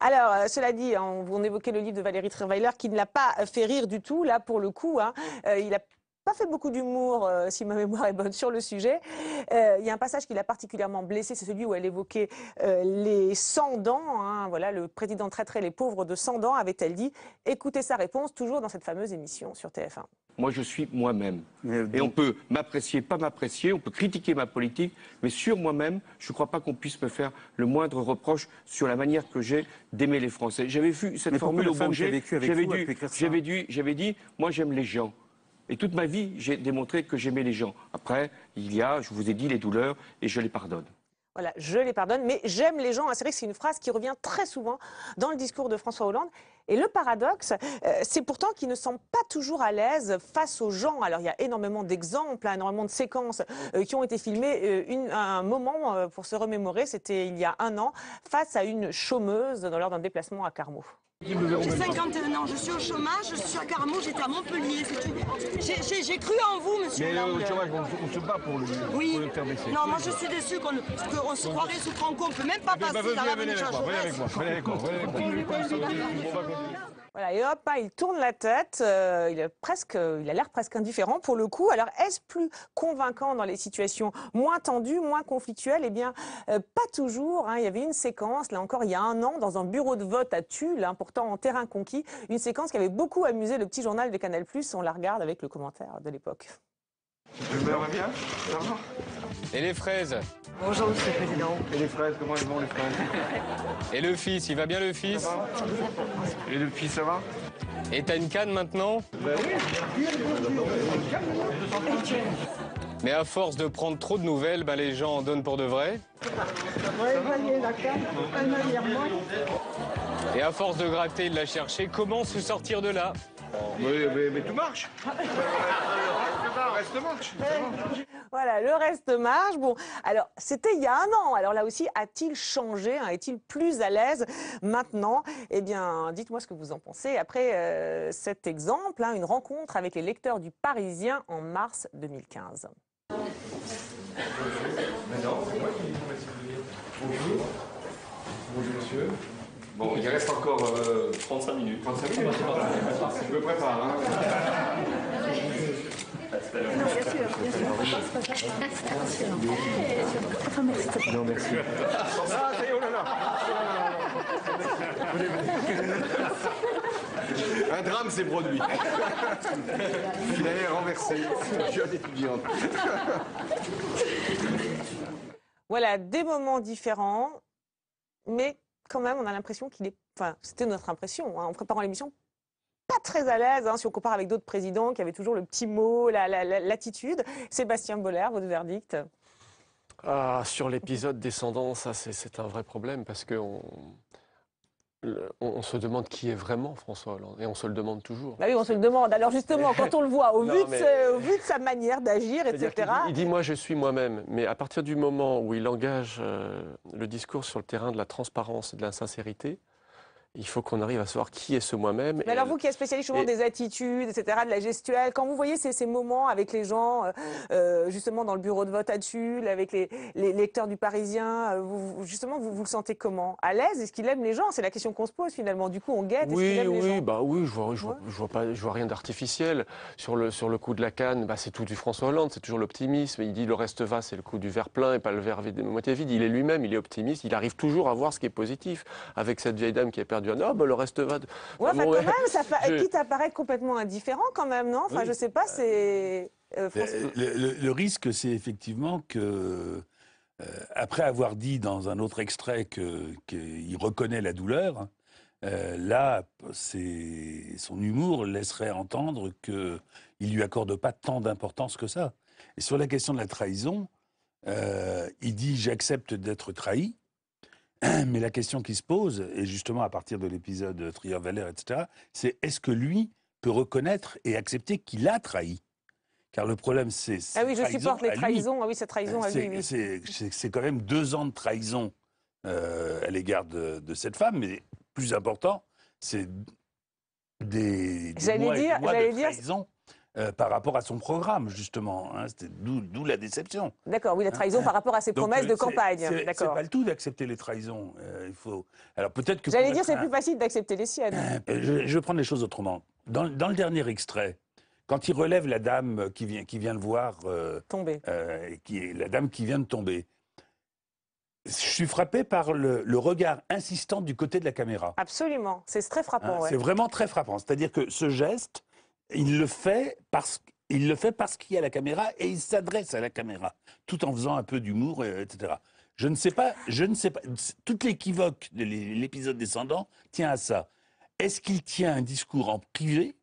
Alors, euh, cela dit, hein, on, évoquait le livre de Valérie Trierweiler qui ne l'a pas fait rire du tout, là, pour le coup. Hein. Euh, il n'a pas fait beaucoup d'humour, euh, si ma mémoire est bonne, sur le sujet. Il y a un passage qui l'a particulièrement blessé, c'est celui où elle évoquait les sans dents. Hein. voilà, le président traiterait les pauvres de 100 dents, avait-elle dit. Écoutez sa réponse, toujours dans cette fameuse émission sur TF1. Moi, je suis moi-même. Et on peut m'apprécier, pas m'apprécier, on peut critiquer ma politique, mais sur moi-même, je ne crois pas qu'on puisse me faire le moindre reproche sur la manière que j'ai d'aimer les Français. J'avais vu cette formule au j'avais dit, moi, j'aime les gens. Et toute ma vie, j'ai démontré que j'aimais les gens. Après, il y a, je vous ai dit, les douleurs, et je les pardonne. Voilà, je les pardonne, mais j'aime les gens. Hein. C'est vrai que c'est une phrase qui revient très souvent dans le discours de François Hollande. Et le paradoxe, euh, c'est pourtant qu'il ne semble pas toujours à l'aise face aux gens. Alors il y a énormément d'exemples, hein, énormément de séquences euh, qui ont été filmées. Euh, un moment pour se remémorer, c'était il y a un an, face à une chômeuse dans lors d'un déplacement à Carmaux. J'ai 51 ans, je suis au chômage, je suis à Carmo, j'étais à Montpellier. J'ai cru en vous, monsieur. Mais euh, au chômage, on, se bat pour le, oui. faire Non, moi je suis déçu qu'on se croirait sous Franco, on ne peut même pas eh passer bah, dans la venue de venez avec moi, venez avec moi. Voilà, et hop, il tourne la tête, euh, il, presque, il a l'air presque indifférent pour le coup. Alors, est-ce plus convaincant dans les situations moins tendues, moins conflictuelles Eh bien, euh, pas toujours. Hein. Il y avait une séquence, là encore, il y a un an, dans un bureau de vote à Tulle, hein, pourtant en terrain conquis, une séquence qui avait beaucoup amusé le petit journal de Canal+. On la regarde avec le commentaire de l'époque. Je me bien. Et les fraises Bonjour, monsieur le président. Et les fraises, comment elles vont, les fraises Et le fils, il va bien, le fils Et le fils, ça va Et t'as une canne maintenant bah oui. Mais à force de prendre trop de nouvelles, bah, les gens en donnent pour de vrai. Ouais, la canne, et à force de gratter de la chercher, comment se sortir de là mais, tout marche. le reste marche. Voilà, le reste marche. Bon, alors c'était il y a un an. Alors là aussi, a-t-il changé hein? Est-il plus à l'aise maintenant Eh bien, dites-moi ce que vous en pensez. Après euh, cet exemple, hein, une rencontre avec les lecteurs du Parisien en mars 2015. Bonjour. Bonjour, monsieur. Bon, il reste encore 35 euh, minutes. 35 minutes. Je me prépare. Hein. Non, bien sûr, bien sûr. merci. Non, merci. Ah, ça y oh là là Un drame s'est produit. Il allait renverser. Je étudiante. Voilà, des moments différents, mais quand même, on a l'impression qu'il est. Enfin, c'était notre impression hein, en préparant l'émission, pas très à l'aise hein, si on compare avec d'autres présidents qui avaient toujours le petit mot, l'attitude. La, Sébastien Boller, votre verdict ah, Sur l'épisode descendant, ça c'est un vrai problème parce que on se demande qui est vraiment François Hollande, et on se le demande toujours. Bah oui, on se le demande. Alors justement, quand on le voit, au, vu, de, sa manière d'agir, etc. Il dit, moi je suis moi-même, mais à partir du moment où il engage euh, le discours sur le terrain de la transparence et de la sincérité, il faut qu'on arrive à savoir qui est ce moi-même. Mais alors vous qui êtes spécialiste des attitudes, etc., de la gestuelle, quand vous voyez ces, ces moments avec les gens, euh, euh, justement dans le bureau de vote à Tulle, avec les, lecteurs du Parisien, euh, justement vous, vous le sentez comment À l'aise Est-ce qu'il aime les gens C'est la question qu'on se pose finalement. Du coup on guette. Oui, aime les gens bah oui, je vois, je, vois, pas, je vois rien d'artificiel sur le sur le coup de la canne. Bah, c'est tout du François Hollande, c'est toujours l'optimisme. Il dit le reste va, c'est le coup du verre plein et pas le verre vide, moitié vide. Il est lui-même, il est optimiste. Il arrive toujours à voir ce qui est positif avec cette vieille dame qui a perdu homme, le reste va. Qui Ouais, quand même, quitte à paraître complètement indifférent, quand même, non Enfin, oui. je sais pas, c'est. Euh, euh, le, risque, c'est effectivement que. Euh, après avoir dit dans un autre extrait qu'il reconnaît la douleur, hein, là, là, son humour laisserait entendre qu'il ne lui accorde pas tant d'importance que ça. Et sur la question de la trahison, il dit j'accepte d'être trahi, Mais la question qui se pose, et justement à partir de l'épisode Trier-Valère, etc., c'est est-ce que lui peut reconnaître et accepter qu'il a trahi car le problème, c'est. Ah oui, je supporte les trahisons. Ah oui, cette trahison euh, C'est quand même deux ans de trahison euh, à l'égard de, cette femme, mais plus important, c'est des, des. dire, j'allais euh, par rapport à son programme, justement. Hein, D'où la déception. D'accord, oui, la hein, trahison hein. par rapport à ses euh, promesses de campagne. C'est pas le tout d'accepter les trahisons. Euh, il faut. Alors peut-être que. J'allais dire, c'est plus facile d'accepter les siennes. je, vais prendre les choses autrement. Dans, le dernier extrait, quand il relève la dame qui vient, qui vient le voir. tomber. qui est la dame qui vient de tomber. Je suis frappé par le, regard insistant du côté de la caméra. Absolument, c'est très frappant. Hein, c'est vraiment très frappant. C'est-à-dire que ce geste, il le fait parce le fait parce qu'il y a la caméra et il s'adresse à la caméra, tout en faisant un peu d'humour, euh, etc. Je ne sais pas, je ne sais pas. Toute l'équivoque de l'épisode descendant tient à ça. Est-ce qu'il tient un discours en privé,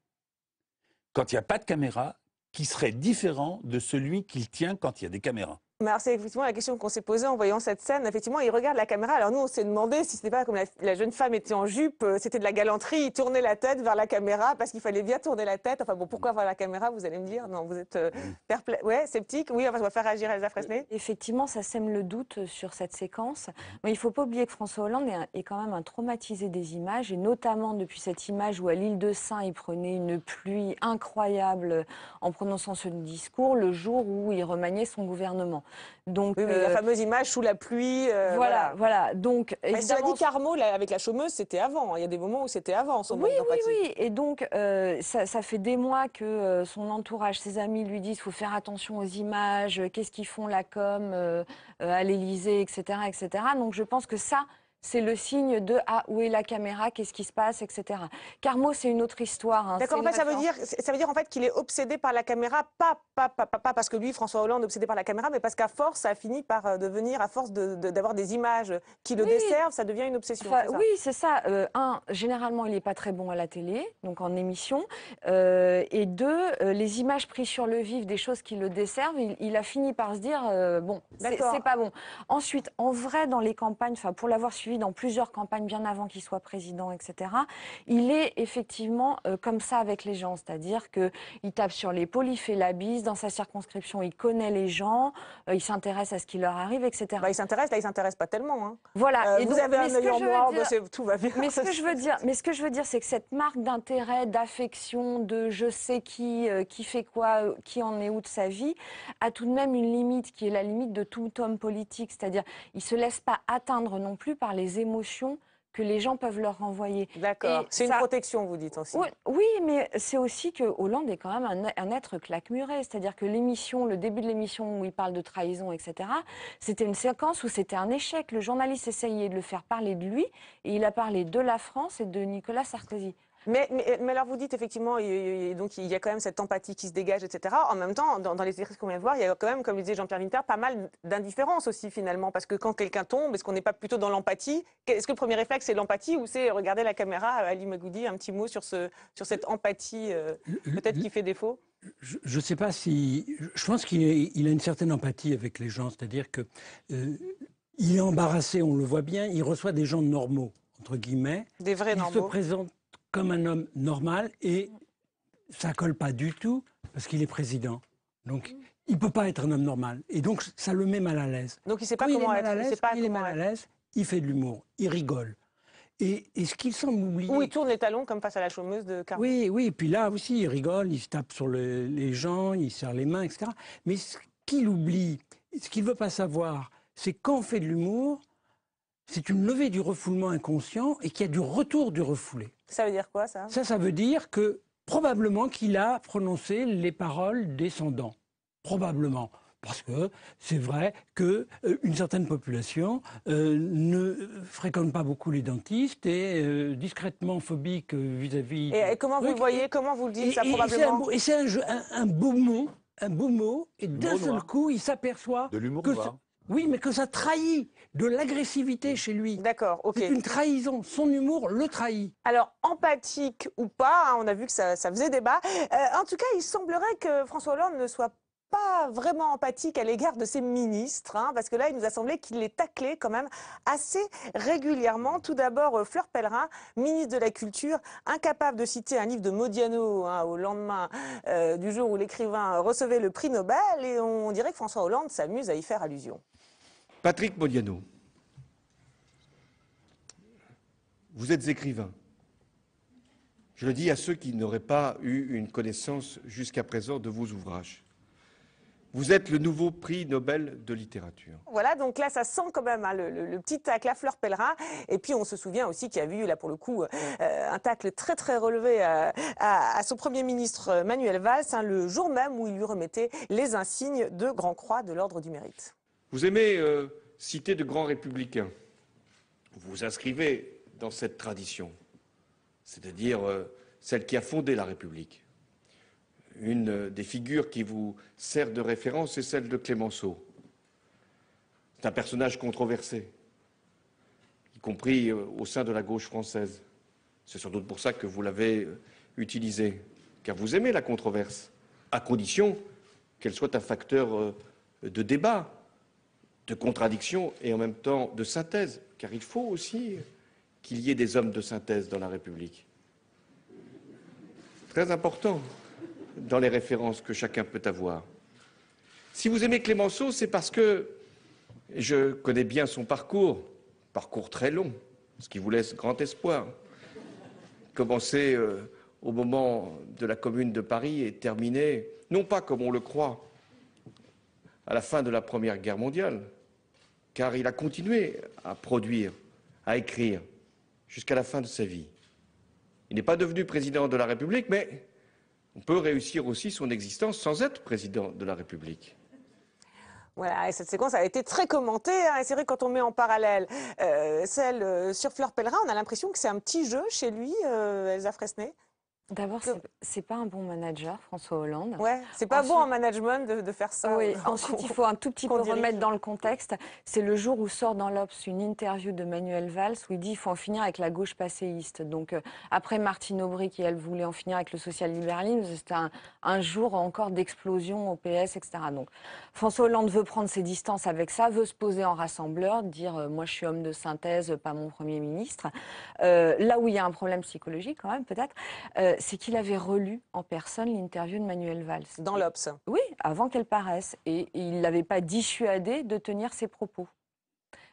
quand il n'y a pas de caméra, qui serait différent de celui qu'il tient quand il y a des caméras c'est effectivement la question qu'on s'est posée en voyant cette scène. Effectivement, il regarde la caméra. Alors, nous, on s'est demandé si ce c'était pas comme la, jeune femme était en jupe, euh, c'était de la galanterie. Il tournait la tête vers la caméra parce qu'il fallait bien tourner la tête. Enfin, bon, pourquoi voir la caméra Vous allez me dire, non, vous êtes euh, mm. sceptique. Oui, on va faire agir Elsa Fresnay. Effectivement, ça sème le doute sur cette séquence. Mais il faut pas oublier que François Hollande est, quand même un traumatisé des images, et notamment depuis cette image où à l'île de Saint, il prenait une pluie incroyable en prononçant ce discours, le jour où il remaniait son gouvernement. Donc, la euh, fameuse image sous la pluie. Euh, voilà, voilà, Donc, mais dit, Carmo, avec la chômeuse, c'était avant. Il y a des moments où c'était avant. oui, oui, oui. Et donc, euh, ça, fait des mois que son entourage, ses amis lui disent faut faire attention aux images, qu'est-ce qu'ils font la com à l'Elysée, etc., etc. Donc, je pense que ça, c'est le signe de ah où est la caméra, qu'est-ce qui se passe, etc. Carmo, c'est une autre histoire. Hein, ça veut dire ça veut dire en fait qu'il est obsédé par la caméra, pas, pas, pas, pas, parce que lui, François Hollande, est obsédé par la caméra, mais parce qu'à force, ça a fini par euh, devenir, à force d'avoir des images qui le desservent, ça devient une obsession. oui, c'est ça. Euh, un, généralement, il n'est pas très bon à la télé, donc en émission. Euh, et deux, les images prises sur le vif des choses qui le desservent, il, il a fini par se dire bon, c'est pas bon. Ensuite, en vrai, dans les campagnes, enfin pour l'avoir suivi dans plusieurs campagnes bien avant qu'il soit président, etc. Il est effectivement euh, comme ça avec les gens, c'est-à-dire qu'il tape sur l'épaule, il fait la bise, dans sa circonscription, il connaît les gens, euh, il s'intéresse à ce qui leur arrive, etc. Bah, il s'intéresse, là, il s'intéresse pas tellement. Hein. Voilà. Euh, et vous avez un meilleur en bah, tout va bien. Mais ce que je veux dire, mais ce que je veux dire, c'est que cette marque d'intérêt, d'affection, de je sais qui, qui fait quoi, qui en est où de sa vie, a tout de même une limite qui est la limite de tout homme politique, c'est-à-dire il se laisse pas atteindre non plus par les les émotions que les gens peuvent leur renvoyer. D'accord. C'est une protection, vous dites aussi. Oui, mais c'est aussi que Hollande est quand même un, un être claquemuré. C'est-à-dire que l'émission, le début de l'émission où il parle de trahison, etc., c'était une séquence où c'était un échec. Le journaliste essayait de le faire parler de lui et il a parlé de la France et de Nicolas Sarkozy. Mais, alors vous dites effectivement, il, donc il y a quand même cette empathie qui se dégage, etc. En même temps, dans, les écrits qu'on vient de voir, il y a quand même, comme le disait Jean-Pierre Winter, pas mal d'indifférence aussi finalement, parce que quand quelqu'un tombe, est-ce qu'on n'est pas plutôt dans l'empathie Est-ce que le premier réflexe c'est l'empathie ou c'est regarder la caméra, euh, Ali Magoudi, un petit mot sur, ce, sur cette empathie euh, peut-être qui fait défaut je ne sais pas si. Je pense qu'il a une certaine empathie avec les gens, c'est-à-dire qu'il euh, est embarrassé, on le voit bien. Il reçoit des gens normaux entre guillemets. Des vrais normaux. Se présente comme un homme normal et ça colle pas du tout parce qu'il est président. Donc, il peut pas être un homme normal. Et donc, ça le met mal à l'aise. Donc, il sait pas comment il est être. Mal à pas il est mal à l'aise, il fait de l'humour, il rigole. Et, ce qu'il semble oublier. Ou il tourne les talons comme face à la chômeuse de Carmen. Oui, oui. Et puis là aussi, il rigole, il se tape sur les gens, il serre les mains, etc. Mais ce qu'il oublie, ce qu'il ne veut pas savoir, c'est quand on fait de l'humour, c'est une levée du refoulement inconscient et qu'il y a du retour du refoulé. Ça veut dire quoi ça Ça, ça veut dire que probablement qu'il a prononcé les paroles descendants. Probablement. Parce que c'est vrai qu'une euh, une certaine population euh, ne fréquente pas beaucoup les dentistes et euh, discrètement phobique vis-à-vis. et, comment vous voyez Comment vous le dites ça probablement Et c'est un, beau mot, un beau mot, et d'un seul coup, il s'aperçoit de l'humour que oui, mais que ça trahit de l'agressivité chez lui. D'accord, ok. C'est une trahison. Son humour le trahit. Alors, empathique ou pas, hein, on a vu que ça, faisait débat. Euh, en tout cas, il semblerait que François Hollande ne soit pas vraiment empathique à l'égard de ses ministres, hein, parce que là, il nous a semblé qu'il les taclait quand même assez régulièrement. Tout d'abord, euh, Fleur Pellerin, ministre de la Culture, incapable de citer un livre de Modiano hein, au lendemain euh, du jour où l'écrivain recevait le prix Nobel, et on dirait que François Hollande s'amuse à y faire allusion. Patrick Modiano, vous êtes écrivain. Je le dis à ceux qui n'auraient pas eu une connaissance jusqu'à présent de vos ouvrages. Vous êtes le nouveau prix Nobel de littérature. Voilà, donc là, ça sent quand même hein, le, petit tacle à Fleur pèlerins. Et puis, on se souvient aussi qu'il y avait eu, là, pour le coup, euh, un tacle très, très relevé euh, à, son Premier ministre euh, Manuel Valls, hein, le jour même où il lui remettait les insignes de Grand Croix de l'Ordre du Mérite. Vous aimez euh, citer de grands républicains. Vous vous inscrivez dans cette tradition, c'est-à-dire euh, celle qui a fondé la République. Une des figures qui vous sert de référence est celle de Clémenceau. C'est un personnage controversé, y compris euh, au sein de la gauche française. C'est sans doute pour ça que vous l'avez utilisé, car vous aimez la controverse, à condition qu'elle soit un facteur de débat de contradiction et en même temps de synthèse, car il faut aussi qu'il y ait des hommes de synthèse dans la République. Très important dans les références que chacun peut avoir. Si vous aimez Clémenceau, c'est parce que je connais bien son parcours, parcours très long, ce qui vous laisse grand espoir. Commencer euh, au moment de la Commune de Paris et terminer, non pas comme on le croit, à la fin de la Première Guerre mondiale, car il a continué à produire, à écrire jusqu'à la fin de sa vie. Il n'est pas devenu président de la République, mais on peut réussir aussi son existence sans être président de la République. Voilà, et cette séquence a été très commentée. Hein, et c'est vrai, quand on met en parallèle euh, celle euh, sur Fleur Pellerin, on a l'impression que c'est un petit jeu chez lui, euh, Elsa Fresnay. D'abord, ce c'est pas un bon manager, François Hollande. Ouais, c'est pas bon en management de, faire ça. Oui. Euh, ensuite, il faut un tout petit peu remettre dans le contexte. C'est le jour où sort dans l'Obs une interview de Manuel Valls où il dit qu'il faut en finir avec la gauche passéiste. Donc euh, après Martine Aubry qui elle voulait en finir avec le social-libéralisme, c'était un, un, jour encore d'explosion au PS, etc. Donc François Hollande veut prendre ses distances avec ça, veut se poser en rassembleur, dire euh, moi je suis homme de synthèse, pas mon premier ministre. là où il y a un problème psychologique quand même peut-être c'est qu'il avait relu en personne l'interview de Manuel Valls. Dans l'Obs Oui, avant qu'elle paraisse. Et, il ne l'avait pas dissuadé de tenir ses propos.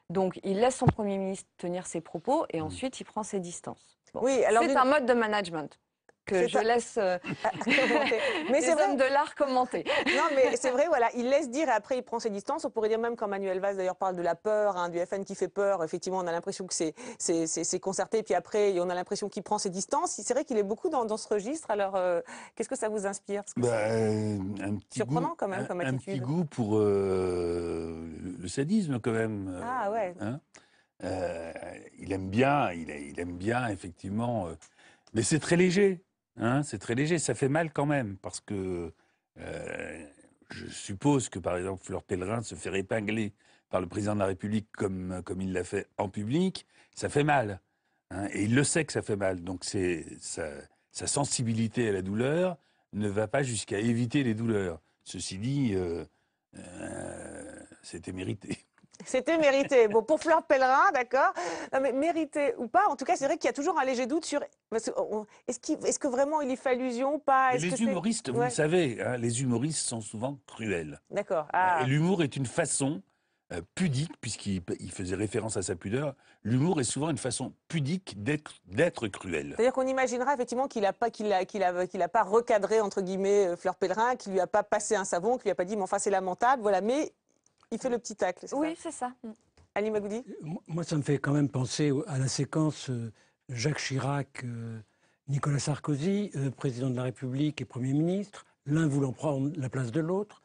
Donc il laisse son Premier ministre tenir ses propos et mmh. ensuite il prend ses distances. c'est un mode de management que je laisse euh, mais c'est vraiment de l'art commenter. Non, mais c'est vrai, voilà, il laisse dire et après il prend ses distances. On pourrait dire même quand Manuel Valls d'ailleurs parle de la peur, hein, du FN qui fait peur, effectivement, on a l'impression que c'est concerté, puis après on a l'impression qu'il prend ses distances. C'est vrai qu'il est beaucoup dans, ce registre. Alors, euh, qu'est-ce que ça vous inspire bah, un petit Surprenant goût, quand même comme Un petit goût pour euh, le sadisme quand même. Ah ouais. Hein. il aime bien, il, il, aime bien effectivement, mais c'est très léger. Hein, c'est très léger, ça fait mal quand même, parce que euh, je suppose que, par exemple, Fleur Pellerin se fait épingler par le président de la République comme, comme il l'a fait en public, ça fait mal. Hein, et il le sait que ça fait mal. Donc sa, sa sensibilité à la douleur ne va pas jusqu'à éviter les douleurs. Ceci dit, euh, euh, c'était mérité. C'était mérité. Bon, pour Fleur Pellerin, d'accord. mais mérité ou pas, en tout cas, c'est vrai qu'il y a toujours un léger doute sur. Est-ce que vraiment il y fait allusion pas Les humoristes, vous le savez, hein, les humoristes sont souvent cruels. D'accord. Euh, ah. l'humour est une façon euh, pudique, puisqu'il faisait référence à sa pudeur, l'humour est souvent une façon pudique d'être cruel. C'est-à-dire qu'on imaginera effectivement qu'il n'a pas, qu'il a, pas recadré, entre guillemets, euh, Fleur Pellerin, qu'il lui a pas passé un savon, qu'il lui a pas dit, mais enfin, c'est lamentable, voilà, mais il fait le petit tacle, c'est Oui, c'est ça. Mm. Ali Magoudi euh, Moi, ça me fait quand même penser à la séquence euh, Jacques Chirac, euh, Nicolas Sarkozy, président de la République et Premier ministre, l'un voulant prendre la place de l'autre.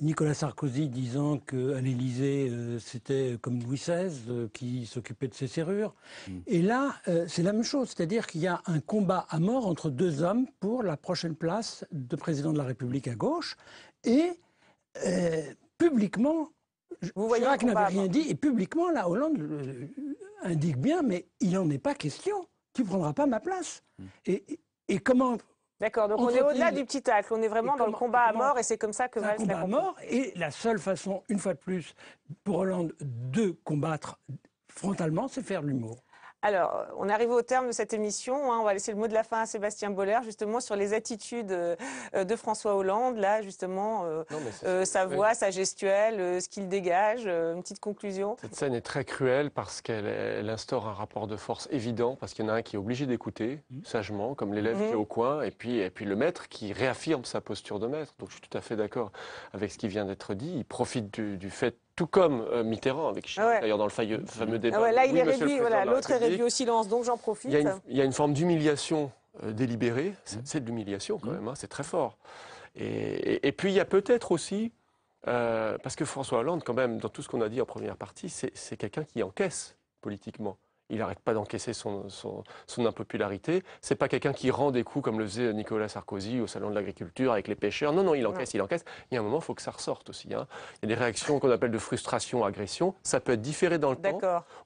Nicolas Sarkozy disant qu'à l'Élysée, c'était comme Louis XVI qui s'occupait de ses serrures. Mm. Et là, c'est la même chose, c'est-à-dire qu'il y a un combat à mort entre deux hommes pour la prochaine place de président de la République à gauche. Et publiquement, Vous voyez Chirac n'avait rien dit, et publiquement, là, Hollande indique bien, mais il n'en est pas question. Tu ne prendras pas ma place. Hmm. Et, comment D'accord, donc on est au-delà du petit tacle, on est vraiment dans le combat à mort et c'est comme ça que va se combat à mort et la seule façon, une fois de plus, pour Hollande de combattre frontalement, c'est faire l'humour. Alors, on arrive au terme de cette émission. Hein. On va laisser le mot de la fin à Sébastien Boller, justement, sur les attitudes euh, de François Hollande. Là, justement, euh, euh, sa voix, sa gestuelle, ce qu'il dégage. une petite conclusion. Cette scène est très cruelle parce qu'elle instaure un rapport de force évident, parce qu'il y en a un qui est obligé d'écouter, mhm. sagement, comme l'élève qui est mhm. au coin, et puis, le maître qui réaffirme sa posture de maître. Donc, je suis tout à fait d'accord avec ce qui vient d'être dit. Il profite du fait tout comme euh, Mitterrand avec Chirac, ah d'ailleurs dans le fameux, ah débat. là, il est réduit, l'autre est réduit au silence, donc j'en profite. Il y a une, forme d'humiliation euh, délibérée, mmh. c'est de l'humiliation quand mmh. même, hein, c'est très fort. Et, puis il y a peut-être aussi, euh, parce que François Hollande, quand même, dans tout ce qu'on a dit en première partie, c'est quelqu'un qui encaisse politiquement il n'arrête pas d'encaisser son, son, son, impopularité. C'est pas quelqu'un qui rend des coups comme le faisait Nicolas Sarkozy au salon de l'agriculture avec les pêcheurs. Non, non, il encaisse, il encaisse. Il y a un moment, il faut que ça ressorte aussi. Hein. Il y a des réactions qu'on appelle de frustration, agression. Ça peut être différé dans le temps.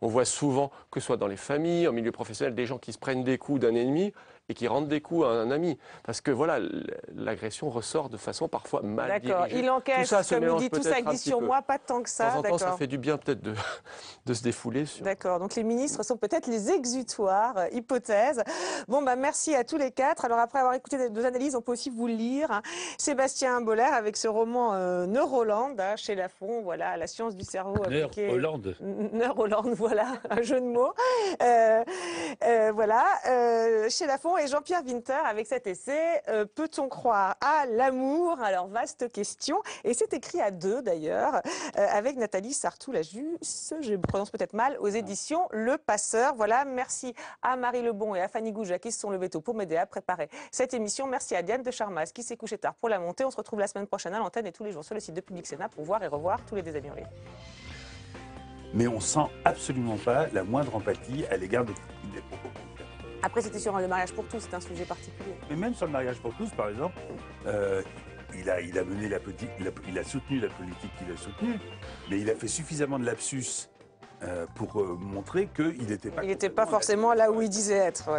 On voit souvent, que ce soit dans les familles, en milieu professionnel, des gens qui se prennent des coups d'un ennemi et qui rendent des coups à un ami. Parce que voilà, l'agression ressort de façon parfois mal D'accord, il encaisse, tout comme il dit, tout ça existe sur moi, pas tant que ça. De temps en temps, ça fait du bien peut-être de, de, se défouler. D'accord, donc les ministres sont peut-être les exutoires, euh, hypothèse. Bon, bah, merci à tous les quatre. Alors après avoir écouté nos analyses, on peut aussi vous lire hein. Sébastien Boller avec ce roman euh, Neuroland hein, chez Lafon, voilà, la science du cerveau appliquée. Neuroland. Neuroland, voilà, un jeu de mots. Euh, voilà, chez Lafon Jean-Pierre Winter avec cet essai euh, Peut-on croire à l'amour Alors vaste question et c'est écrit à deux d'ailleurs euh, avec Nathalie Sartou Lajus, je prononce peut-être mal, aux ah. éditions Le Passeur. Voilà, merci à Marie Lebon et à Fanny Gouja qui se sont levées tôt pour m'aider à préparer cette émission. Merci à Diane de Charmas qui s'est couchée tard pour la montée. On se retrouve la semaine prochaine à l'antenne et tous les jours sur le site de Public Sénat pour voir et revoir tous les désamiens. Mais on sent absolument pas la moindre empathie à l'égard de après, c'était sur le mariage pour tous, c'est un sujet particulier. Mais même sur le mariage pour tous, par exemple, euh, il, a, il, a, mené la petite, il, a, soutenu la politique qu'il a soutenue, mais il a fait suffisamment de lapsus euh, pour euh, montrer qu'il n'était pas. Il n'était pas forcément là où il disait être.